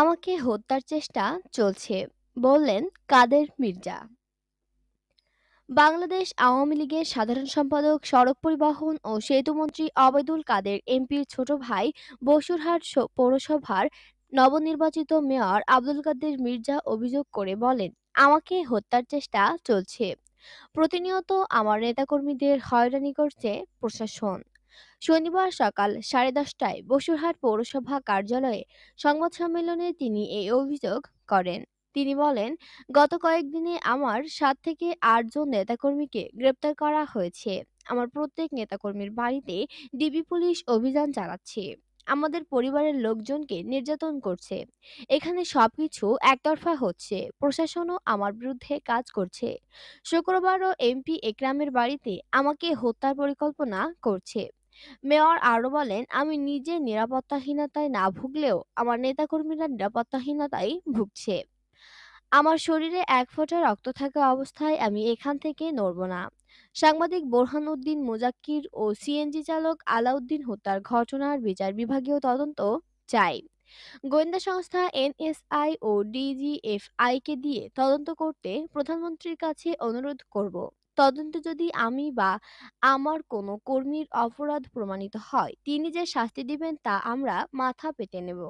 আমাকে হত্যার চেষ্টা চলছে বললেন কাদের মির্জা বাংলাদেশ আওয়ামী লীগের সাধারণ সম্পাদক সড়ক পরিবহন ও সেতুমন্ত্রী অবৈদুল কাদের এমপির ছোট ভাই বসুরহাট পৌরসভার নবনির্বাচিত মেয়র আব্দুল কাদের মির্জা অভিযোগ করে বলেন আমাকে হত্যার চেষ্টা চলছে প্রতিনিয়ত আমার নেতাকর্মীদের হয়রানি করছে প্রশাসন শনিবার সকাল সাড়ে দশটায় বসুরহাট পৌরসভা কার্যালয়ে সংবাদ সম্মেলনে তিনি এই অভিযোগ করেন তিনি বলেন গত কয়েকদিনে আমার সাত থেকে আটজন নেতাকর্মীকে গ্রেপ্তার করা হয়েছে আমার প্রত্যেক নেতাকর্মীর বাড়িতে ডিবি পুলিশ অভিযান চালাচ্ছে আমাদের পরিবারের লোকজনকে নির্যাতন করছে এখানে সবকিছু একতরফা হচ্ছে প্রশাসনও আমার বিরুদ্ধে কাজ করছে শুক্রবারও এমপি একরামের বাড়িতে আমাকে হত্যার পরিকল্পনা করছে মেয়র আরও বলেন আমি নিজে নিরাপত্তাহীনতায় না ভুগলেও আমার নেতাকর্মীরা নিরাপত্তাহীনতায় ভুগছে আমার শরীরে এক ফোঁটা রক্ত থাকা অবস্থায় আমি এখান থেকে নড়ব না সাংবাদিক বোরহান উদ্দিন মোজাক্কির ও সিএনজি চালক আলাউদ্দিন হত্যার ঘটনার বিচার বিভাগীয় তদন্ত চাই গোয়েন্দা সংস্থা এনএসআই ও ডিজিএফআইকে দিয়ে তদন্ত করতে প্রধানমন্ত্রীর কাছে অনুরোধ করব তদন্তে যদি আমি বা আমার কোনো কর্মীর অপরাধ প্রমাণিত হয়, তিনি যে শাস্তি দিবেন তা আমরা মাথা পেতে নেব।